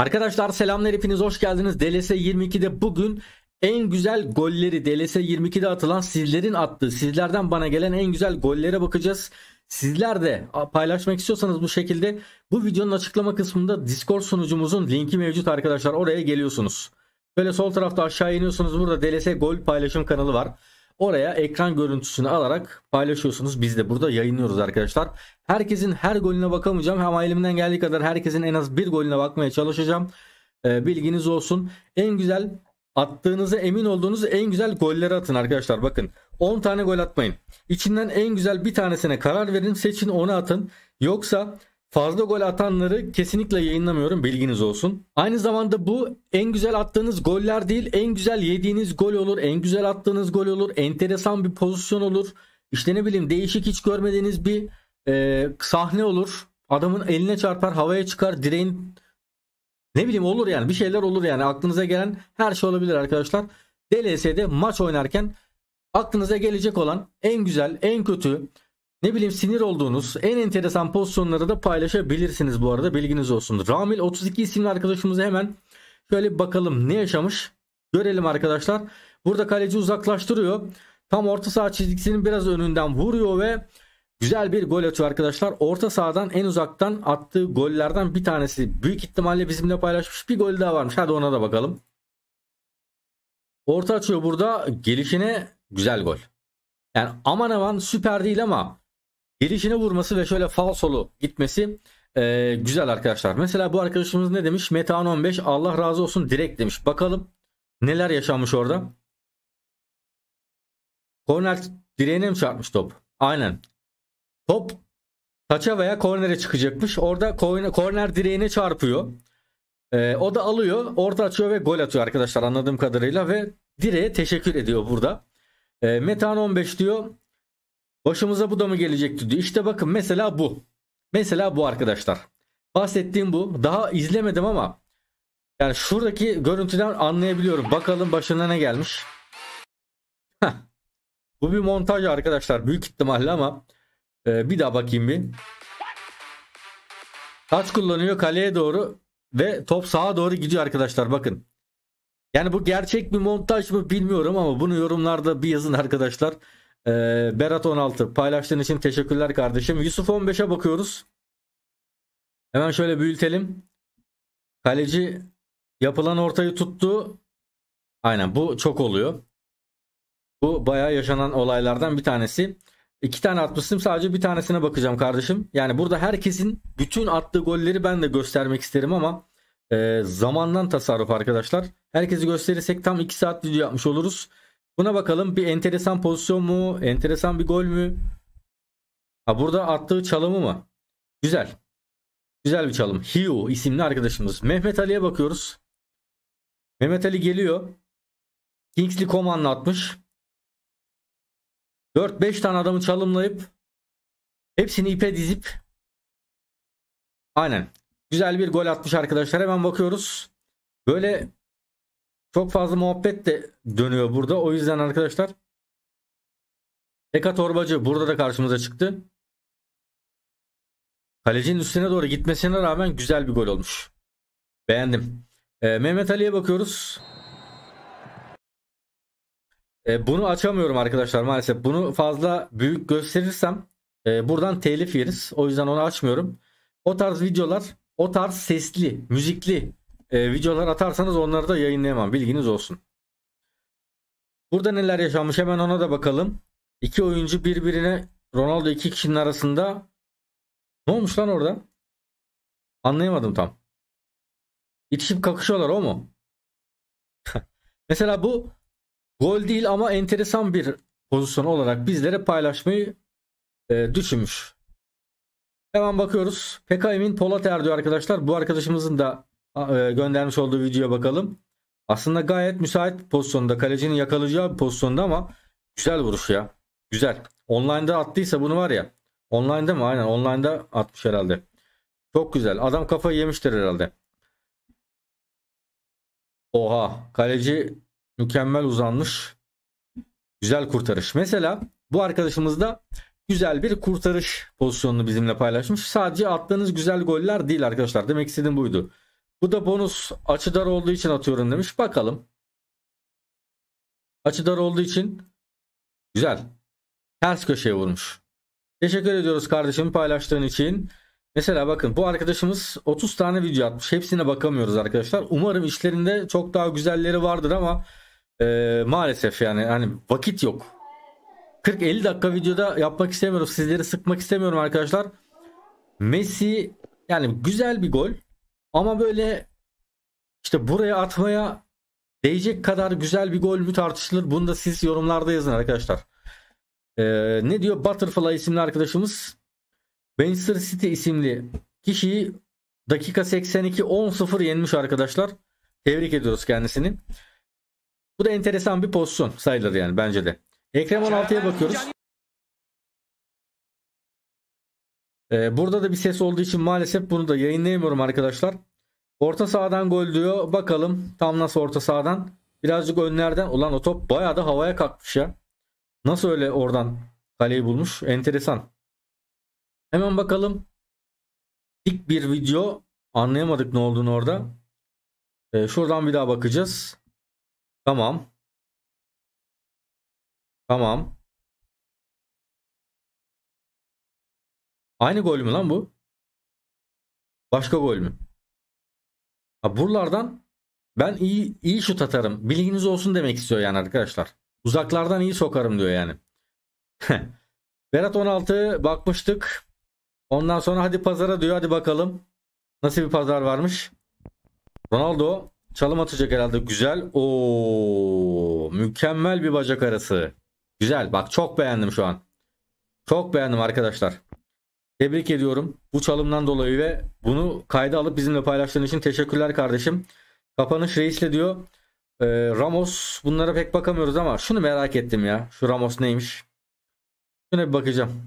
Arkadaşlar selamlar hepiniz hoş geldiniz. DLS 22'de bugün en güzel golleri DLS 22'de atılan sizlerin attığı sizlerden bana gelen en güzel gollere bakacağız. Sizler de paylaşmak istiyorsanız bu şekilde bu videonun açıklama kısmında Discord sunucumuzun linki mevcut arkadaşlar oraya geliyorsunuz. Böyle sol tarafta aşağı iniyorsunuz burada DLS gol paylaşım kanalı var. Oraya ekran görüntüsünü alarak paylaşıyorsunuz. Biz de burada yayınlıyoruz arkadaşlar. Herkesin her golüne bakamayacağım ama elimden geldiği kadar herkesin en az bir golüne bakmaya çalışacağım. E, bilginiz olsun. En güzel attığınızı emin olduğunuz en güzel golleri atın arkadaşlar. Bakın 10 tane gol atmayın. İçinden en güzel bir tanesine karar verin. Seçin onu atın. Yoksa Fazla gol atanları kesinlikle yayınlamıyorum bilginiz olsun. Aynı zamanda bu en güzel attığınız goller değil en güzel yediğiniz gol olur. En güzel attığınız gol olur. Enteresan bir pozisyon olur. İşte ne bileyim değişik hiç görmediğiniz bir e, sahne olur. Adamın eline çarpar havaya çıkar direğin ne bileyim olur yani bir şeyler olur yani aklınıza gelen her şey olabilir arkadaşlar. DLS'de maç oynarken aklınıza gelecek olan en güzel en kötü ne bileyim sinir olduğunuz en enteresan pozisyonları da paylaşabilirsiniz bu arada bilginiz olsun. Ramil 32 isimli arkadaşımıza hemen şöyle bir bakalım ne yaşamış görelim arkadaşlar. Burada kaleci uzaklaştırıyor. Tam orta saha çizgisinin biraz önünden vuruyor ve güzel bir gol atıyor arkadaşlar. Orta sahadan en uzaktan attığı gollerden bir tanesi. Büyük ihtimalle bizimle paylaşmış bir gol daha varmış. Hadi ona da bakalım. Orta açıyor burada. Gelişine güzel gol. Yani aman aman süper değil ama Gelişine vurması ve şöyle falsolu gitmesi e, güzel arkadaşlar. Mesela bu arkadaşımız ne demiş? Metan 15 Allah razı olsun direkt demiş. Bakalım neler yaşanmış orada. Korner direğine mi çarpmış top? Aynen. Top taça veya kornere çıkacakmış. Orada korner, korner direğine çarpıyor. Ee, o da alıyor. Orta açıyor ve gol atıyor arkadaşlar anladığım kadarıyla. Ve direğe teşekkür ediyor burada. Ee, Metan 15 diyor. Başımıza bu da mı gelecekti diyor. İşte bakın mesela bu. Mesela bu arkadaşlar. Bahsettiğim bu. Daha izlemedim ama yani şuradaki görüntüden anlayabiliyorum. Bakalım başına ne gelmiş. Heh. Bu bir montaj arkadaşlar. Büyük ihtimalle ama e, bir daha bakayım bir. Taç kullanıyor kaleye doğru ve top sağa doğru gidiyor arkadaşlar bakın. Yani bu gerçek bir montaj mı bilmiyorum ama bunu yorumlarda bir yazın arkadaşlar. Ee, Berat 16 paylaştığın için teşekkürler kardeşim. Yusuf 15'e bakıyoruz. Hemen şöyle büyütelim. Kaleci yapılan ortayı tuttu. Aynen bu çok oluyor. Bu bayağı yaşanan olaylardan bir tanesi. İki tane atmıştım sadece bir tanesine bakacağım kardeşim. Yani burada herkesin bütün attığı golleri ben de göstermek isterim ama e, zamandan tasarruf arkadaşlar. Herkesi gösterirsek tam 2 saat video yapmış oluruz. Buna bakalım bir enteresan pozisyon mu? Enteresan bir gol mü? Ha burada attığı çalımı mı? Güzel. Güzel bir çalım. Hiu isimli arkadaşımız. Mehmet Ali'ye bakıyoruz. Mehmet Ali geliyor. Kingsley Coman'la atmış. 4-5 tane adamı çalımlayıp hepsini ipe dizip aynen güzel bir gol atmış arkadaşlar. Hemen bakıyoruz. Böyle çok fazla muhabbet de dönüyor burada. O yüzden arkadaşlar Eka Torbacı burada da karşımıza çıktı. Kalecinin üstüne doğru gitmesine rağmen güzel bir gol olmuş. Beğendim. Ee, Mehmet Ali'ye bakıyoruz. Ee, bunu açamıyorum arkadaşlar maalesef. Bunu fazla büyük gösterirsem e, buradan telif yeriz. O yüzden onu açmıyorum. O tarz videolar, o tarz sesli, müzikli e, videolar atarsanız onları da yayınlayamam. Bilginiz olsun. Burada neler yaşanmış hemen ona da bakalım. İki oyuncu birbirine Ronaldo iki kişinin arasında ne olmuş lan orada? Anlayamadım tam. İtişip kakışıyorlar o mu? Mesela bu gol değil ama enteresan bir pozisyon olarak bizlere paylaşmayı e, düşünmüş. Hemen bakıyoruz. PKM'in Polat Erdoğan arkadaşlar. Bu arkadaşımızın da e, göndermiş olduğu videoya bakalım. Aslında gayet müsait pozisyonda. Kalecinin yakalayacağı bir pozisyonda ama güzel vuruş ya. Güzel. Online'da attıysa bunu var ya. Online'da mı? Aynen online'da atmış herhalde. Çok güzel. Adam kafayı yemiştir herhalde. Oha. Kaleci mükemmel uzanmış. Güzel kurtarış. Mesela bu arkadaşımız da güzel bir kurtarış pozisyonunu bizimle paylaşmış. Sadece attığınız güzel goller değil arkadaşlar. Demek istediğim buydu. Bu da bonus açı dar olduğu için atıyorum demiş. Bakalım. Açı dar olduğu için güzel. Ters köşeye vurmuş. Teşekkür ediyoruz kardeşim paylaştığın için. Mesela bakın bu arkadaşımız 30 tane video atmış. Hepsine bakamıyoruz arkadaşlar. Umarım işlerinde çok daha güzelleri vardır ama e, maalesef yani hani vakit yok. 40-50 dakika videoda yapmak istemiyorum. Sizleri sıkmak istemiyorum arkadaşlar. Messi yani güzel bir gol. Ama böyle işte buraya atmaya değecek kadar güzel bir gol mü tartışılır. Bunu da siz yorumlarda yazın arkadaşlar. Ee, ne diyor Butterfly isimli arkadaşımız? Manchester City isimli kişiyi dakika 82 10-0 yenmiş arkadaşlar. Tebrik ediyoruz kendisini. Bu da enteresan bir pozisyon sayılır yani bence de. Ekrem 16'ya bakıyoruz. Ee, burada da bir ses olduğu için maalesef bunu da yayınlayamıyorum arkadaşlar. Orta sahadan gol diyor. Bakalım tam nasıl orta sahadan. Birazcık önlerden. Ulan o top bayağı da havaya kalkmış ya. Nasıl öyle oradan kaleyi bulmuş? Enteresan. Hemen bakalım. İlk bir video. Anlayamadık ne olduğunu orada. Ee, şuradan bir daha bakacağız. Tamam. Tamam. Aynı gol mü lan bu? Başka gol mü? Ha, buralardan ben iyi iyi şut atarım. Bilginiz olsun demek istiyor yani arkadaşlar. Uzaklardan iyi sokarım diyor yani. Berat 16 bakmıştık. Ondan sonra hadi pazara diyor hadi bakalım. Nasıl bir pazar varmış? Ronaldo çalım atacak herhalde. Güzel. Oo, mükemmel bir bacak arası. Güzel. Bak çok beğendim şu an. Çok beğendim arkadaşlar. Tebrik ediyorum bu çalımdan dolayı ve bunu kayda alıp bizimle paylaştığın için teşekkürler kardeşim. Kapanış reisle diyor. E, Ramos bunlara pek bakamıyoruz ama şunu merak ettim ya. Şu Ramos neymiş? Şuna bir bakacağım.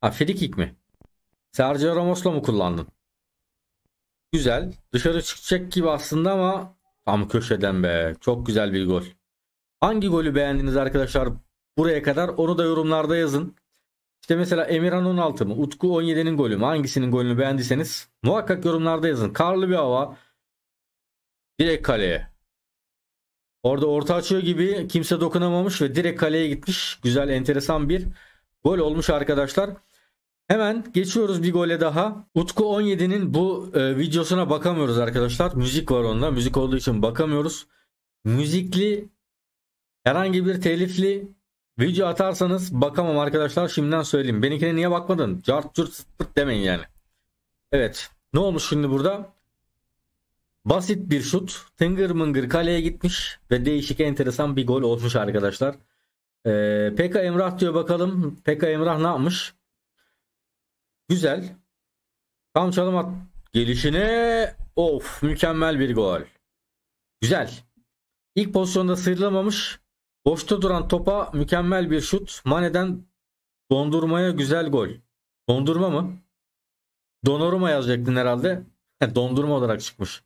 Ha frikik mi? Sergio Ramos'la mı kullandın? Güzel. Dışarı çıkacak gibi aslında ama tam köşeden be. Çok güzel bir gol. Hangi golü beğendiniz arkadaşlar buraya kadar? Onu da yorumlarda yazın. İşte mesela Emirhan 16 mı? Utku 17'nin golü mü? Hangisinin golünü beğendiyseniz muhakkak yorumlarda yazın. Karlı bir hava. Direkt kaleye. Orada orta açıyor gibi kimse dokunamamış ve direkt kaleye gitmiş. Güzel enteresan bir gol olmuş arkadaşlar. Hemen geçiyoruz bir gole daha. Utku 17'nin bu e, videosuna bakamıyoruz arkadaşlar. Müzik var onda. Müzik olduğu için bakamıyoruz. Müzikli herhangi bir telifli Video atarsanız bakamam arkadaşlar şimdiden söyleyeyim. Benimkine niye bakmadın? Cart curt demeyin yani. Evet. Ne olmuş şimdi burada? Basit bir şut. Tıngır mıngır kaleye gitmiş. Ve değişik enteresan bir gol olmuş arkadaşlar. Ee, Peka Emrah diyor bakalım. Peka Emrah ne yapmış? Güzel. Tam çalım at. Gelişine of mükemmel bir gol. Güzel. İlk pozisyonda sıyrılamamış. Boşta duran topa mükemmel bir şut. Mane'den dondurmaya güzel gol. Dondurma mı? Donoruma yazacaktın herhalde. dondurma olarak çıkmış.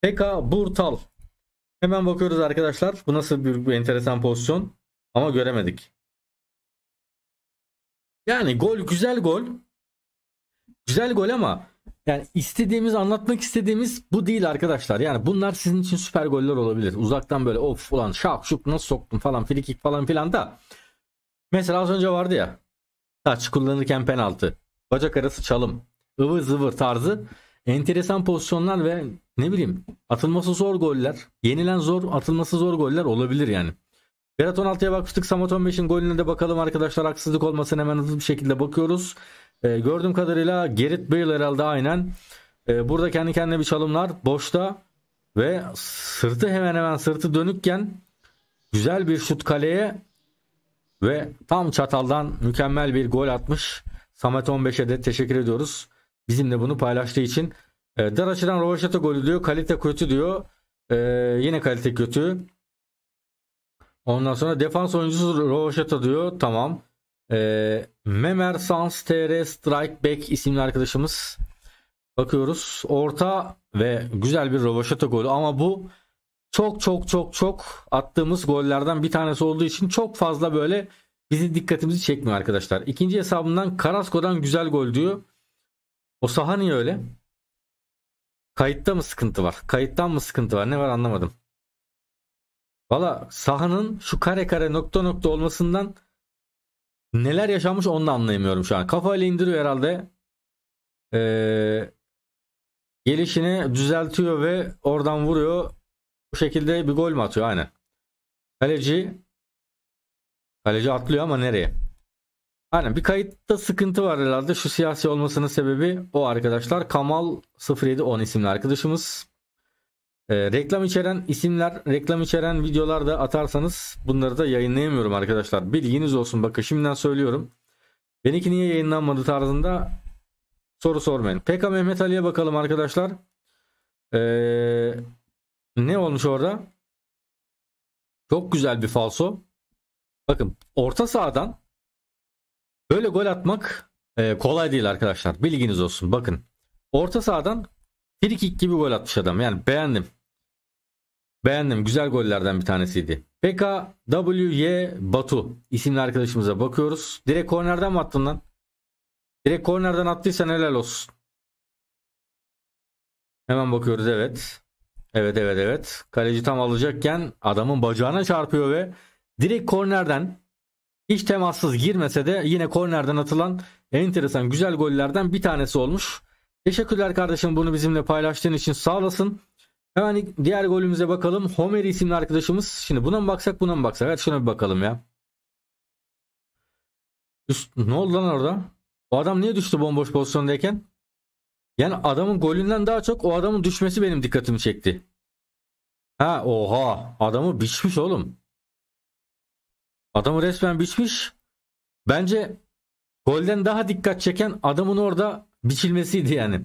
Peka Burtal. Hemen bakıyoruz arkadaşlar. Bu nasıl bir, bir enteresan pozisyon. Ama göremedik. Yani gol güzel gol. Güzel gol ama yani istediğimiz anlatmak istediğimiz bu değil arkadaşlar. Yani bunlar sizin için süper goller olabilir. Uzaktan böyle of ulan şak şuk nasıl soktum falan filikik falan filan da. Mesela az önce vardı ya. Taç kullanırken penaltı. Bacak arası çalım. ıvı zıvır tarzı. Enteresan pozisyonlar ve ne bileyim atılması zor goller. Yenilen zor atılması zor goller olabilir yani. Berat 16'ya bakmıştık. Samat 15'in golüne de bakalım arkadaşlar. Haksızlık olmasın hemen hızlı bir şekilde bakıyoruz. E, gördüğüm kadarıyla Gerrit Bale herhalde aynen. E, burada kendi kendine bir çalımlar. Boşta ve sırtı hemen hemen sırtı dönükken güzel bir şut kaleye ve tam çataldan mükemmel bir gol atmış. Samet 15'e de teşekkür ediyoruz. Bizimle bunu paylaştığı için. E, dar açıdan Rovaşata golü diyor. Kalite kötü diyor. E, yine kalite kötü. Ondan sonra defans oyuncusu Rovaşata diyor. Tamam. E, Memer Sans TR Strike Back isimli arkadaşımız. Bakıyoruz. Orta ve güzel bir Rovaşata golü ama bu çok çok çok çok attığımız gollerden bir tanesi olduğu için çok fazla böyle bizi dikkatimizi çekmiyor arkadaşlar. İkinci hesabından Karasko'dan güzel gol diyor. O saha niye öyle? Kayıtta mı sıkıntı var? Kayıttan mı sıkıntı var? Ne var anlamadım. Valla sahanın şu kare kare nokta nokta olmasından neler yaşanmış onu da anlayamıyorum şu an. Kafayla indiriyor herhalde. Ee, gelişini düzeltiyor ve oradan vuruyor. Bu şekilde bir gol mü atıyor aynen. Kaleci Kaleci atlıyor ama nereye? Aynen bir kayıtta sıkıntı var herhalde. Şu siyasi olmasının sebebi o arkadaşlar. Kamal 0710 isimli arkadaşımız. E, reklam içeren isimler, reklam içeren videolar da atarsanız bunları da yayınlayamıyorum arkadaşlar. Bilginiz olsun. Bakın şimdiden söylüyorum. Benimki niye yayınlanmadı tarzında soru sormayın. PK Mehmet Ali'ye bakalım arkadaşlar. Ee, ne olmuş orada? Çok güzel bir falso. Bakın orta sahadan böyle gol atmak e, kolay değil arkadaşlar. Bilginiz olsun. Bakın orta sahadan free kick gibi gol atmış adam. Yani beğendim. Beğendim. Güzel gollerden bir tanesiydi. PKWY Batu isimli arkadaşımıza bakıyoruz. Direkt kornerden mi attın lan? Direkt kornerden attıysan helal olsun. Hemen bakıyoruz evet. Evet evet evet. Kaleci tam alacakken adamın bacağına çarpıyor ve direkt kornerden hiç temassız girmese de yine kornerden atılan enteresan güzel gollerden bir tanesi olmuş. Teşekkürler kardeşim bunu bizimle paylaştığın için sağ olasın. Hemen diğer golümüze bakalım. Homer isimli arkadaşımız. Şimdi buna mı baksak buna mı baksak? Hadi şuna bir bakalım ya. Üst, ne oldu lan orada? O adam niye düştü bomboş pozisyondayken? Yani adamın golünden daha çok o adamın düşmesi benim dikkatimi çekti. Ha oha adamı biçmiş oğlum. Adamı resmen biçmiş. Bence golden daha dikkat çeken adamın orada biçilmesiydi yani.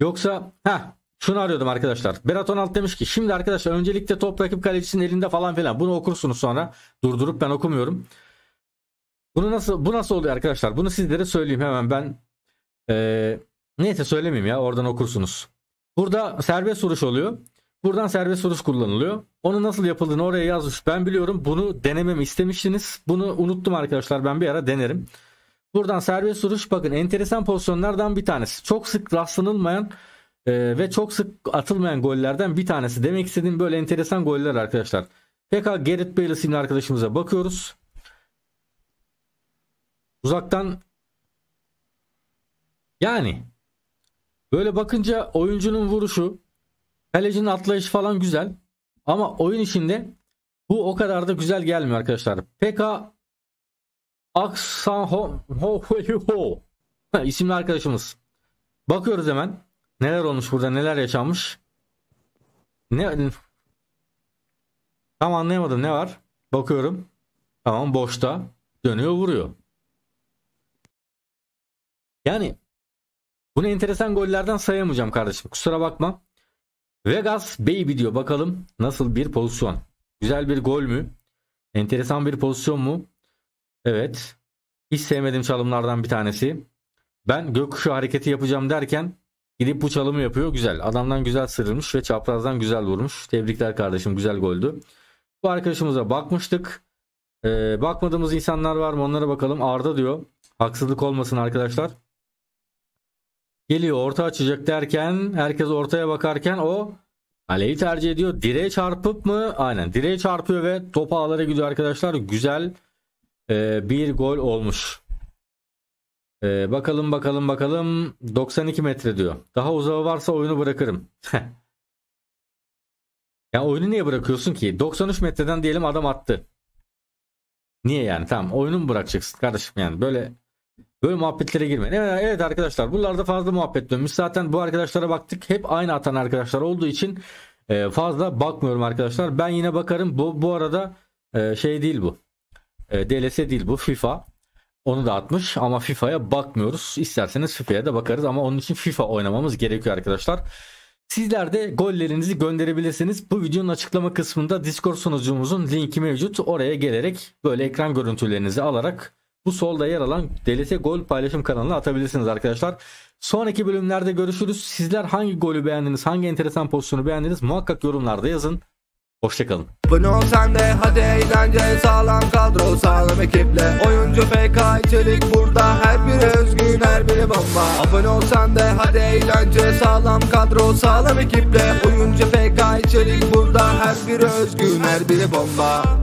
Yoksa ha şunu arıyordum arkadaşlar. Berat 16 demiş ki şimdi arkadaşlar öncelikle top rakip kalecisinin elinde falan filan. Bunu okursunuz sonra. Durdurup ben okumuyorum. Bunu nasıl bu nasıl oluyor arkadaşlar? Bunu sizlere söyleyeyim hemen ben. Ee, neyse söylemeyeyim ya oradan okursunuz. Burada serbest vuruş oluyor. Buradan serbest vuruş kullanılıyor. Onu nasıl yapıldığını oraya yazmış. Ben biliyorum bunu denememi istemiştiniz. Bunu unuttum arkadaşlar ben bir ara denerim. Buradan serbest vuruş bakın enteresan pozisyonlardan bir tanesi. Çok sık rastlanılmayan ee, ve çok sık atılmayan gollerden bir tanesi. Demek istediğim böyle enteresan goller arkadaşlar. PK Gerrit Bale isimli arkadaşımıza bakıyoruz. Uzaktan yani böyle bakınca oyuncunun vuruşu, kalecinin atlayışı falan güzel. Ama oyun içinde bu o kadar da güzel gelmiyor arkadaşlar. PK Aksan Ho, Ho, Ho, Ho isimli arkadaşımız. Bakıyoruz hemen. Neler olmuş burada neler yaşanmış? Ne? Tam anlayamadım ne var? Bakıyorum. Tamam boşta. Dönüyor vuruyor. Yani bunu enteresan gollerden sayamayacağım kardeşim. Kusura bakma. Vegas Baby diyor. Bakalım nasıl bir pozisyon. Güzel bir gol mü? Enteresan bir pozisyon mu? Evet. Hiç sevmediğim çalımlardan bir tanesi. Ben gökkuşu hareketi yapacağım derken Gidip bu çalımı yapıyor. Güzel. Adamdan güzel sırılmış ve çaprazdan güzel vurmuş. Tebrikler kardeşim. Güzel goldü. Bu arkadaşımıza bakmıştık. Ee, bakmadığımız insanlar var mı? Onlara bakalım. Arda diyor. Haksızlık olmasın arkadaşlar. Geliyor orta açacak derken herkes ortaya bakarken o aleyi tercih ediyor. Direğe çarpıp mı? Aynen direğe çarpıyor ve top ağlara gidiyor arkadaşlar. Güzel e, bir gol olmuş. Ee, bakalım bakalım bakalım 92 metre diyor. Daha uzağı varsa oyunu bırakırım. ya oyunu niye bırakıyorsun ki? 93 metreden diyelim adam attı. Niye yani? Tamam oyunu mu bırakacaksın kardeşim yani böyle böyle muhabbetlere girmeyin. Evet, evet arkadaşlar buralarda fazla muhabbet dönmüş. Zaten bu arkadaşlara baktık hep aynı atan arkadaşlar olduğu için e, fazla bakmıyorum arkadaşlar. Ben yine bakarım bu, bu arada e, şey değil bu. E, DLC değil bu FIFA. Onu da atmış ama FIFA'ya bakmıyoruz. İsterseniz FIFA'ya da bakarız ama onun için FIFA oynamamız gerekiyor arkadaşlar. Sizler de gollerinizi gönderebilirsiniz. Bu videonun açıklama kısmında Discord sunucumuzun linki mevcut. Oraya gelerek böyle ekran görüntülerinizi alarak bu solda yer alan DLT Gol paylaşım kanalına atabilirsiniz arkadaşlar. Sonraki bölümlerde görüşürüz. Sizler hangi golü beğendiniz, hangi enteresan pozisyonu beğendiniz muhakkak yorumlarda yazın. Hoşçakalın. Abone ol sen de hadi eğlence sağlam kadro sağlam ekiple Oyuncu FK içerik burada her biri özgün her biri bomba Abone ol sen de hadi eğlence sağlam kadro sağlam ekiple Oyuncu FK içerik burada her biri özgün her biri bomba